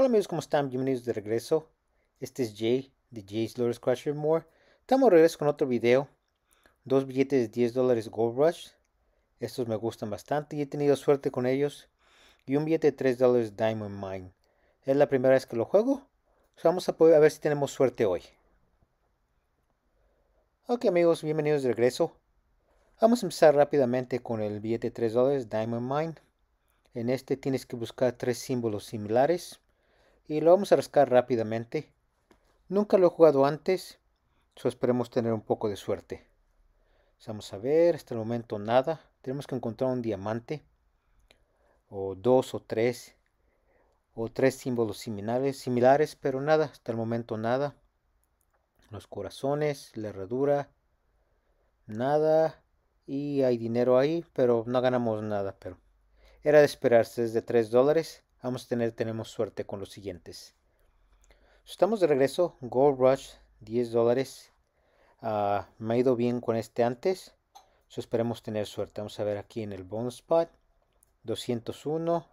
Hola amigos, ¿cómo están? Bienvenidos de regreso. Este es Jay de Jay's Lord Crusher More. Estamos de regreso con otro video. Dos billetes de 10 dólares Gold Rush. Estos me gustan bastante y he tenido suerte con ellos. Y un billete de 3 dólares Diamond Mine. Es la primera vez que lo juego. vamos a, poder, ver si tenemos suerte hoy. Ok amigos, bienvenidos de regreso. Vamos a empezar rápidamente con el billete de 3 dólares Diamond Mine. En este tienes que buscar tres símbolos similares y lo vamos a rascar rápidamente. Nunca lo he jugado antes, so esperemos tener un poco de suerte. Vamos a ver, hasta el momento nada. Tenemos que encontrar un diamante, o dos o tres, o tres símbolos similares, similares pero nada, hasta el momento nada. Los corazones, la herradura, nada. Y hay dinero ahí, pero no ganamos nada, pero era de esperarse, es de 3 dólares vamos a tener, tenemos suerte con los siguientes. Estamos de regreso, Gold Rush, 10 dólares. Ah, me ha ido bien con este antes, esperemos tener suerte. Vamos a ver aquí en el bonus spot, 201.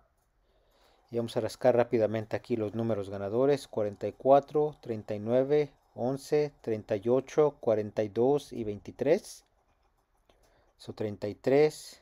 Y vamos a rascar rápidamente aquí los números ganadores, 44, 39, 11, 38, 42 y 23. So 33,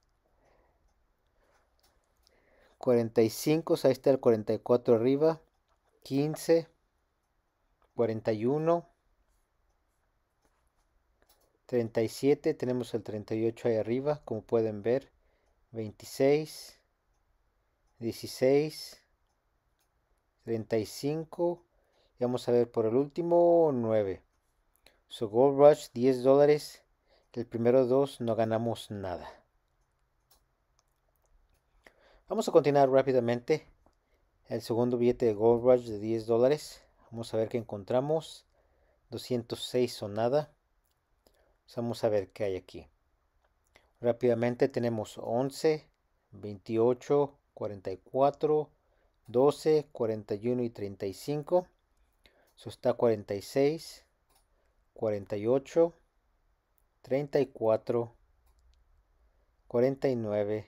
45, pues, ahí está el 44 arriba, 15, 41, 37, tenemos el 38 ahí arriba, como pueden ver, 26, 16, 35, y vamos a ver por el último, 9. So Gold Rush, 10 dólares, el primero 2 no ganamos nada. Vamos a continuar rápidamente. El segundo billete de Gold Rush de 10 dólares. Vamos a ver qué encontramos. 206 sonada. nada. Pues vamos a ver qué hay aquí. Rápidamente tenemos 11, 28, 44, 12, 41 y 35. Eso está 46, 48, 34, 49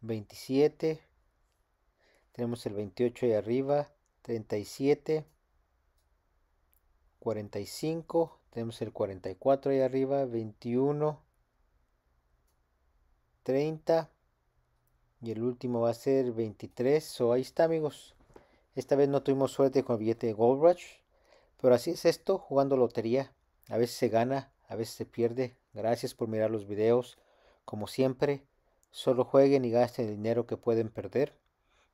27, tenemos el 28 ahí arriba, 37, 45, tenemos el 44 ahí arriba, 21, 30 y el último va a ser 23, so ahí está amigos. Esta vez no tuvimos suerte con el billete de Gold Rush, pero así es esto, jugando lotería. A veces se gana, a veces se pierde. Gracias por mirar los videos, como siempre. Solo jueguen y gasten el dinero que pueden perder,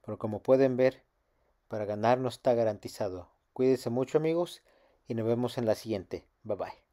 pero como pueden ver, para ganar no está garantizado. Cuídense mucho amigos y nos vemos en la siguiente. Bye bye.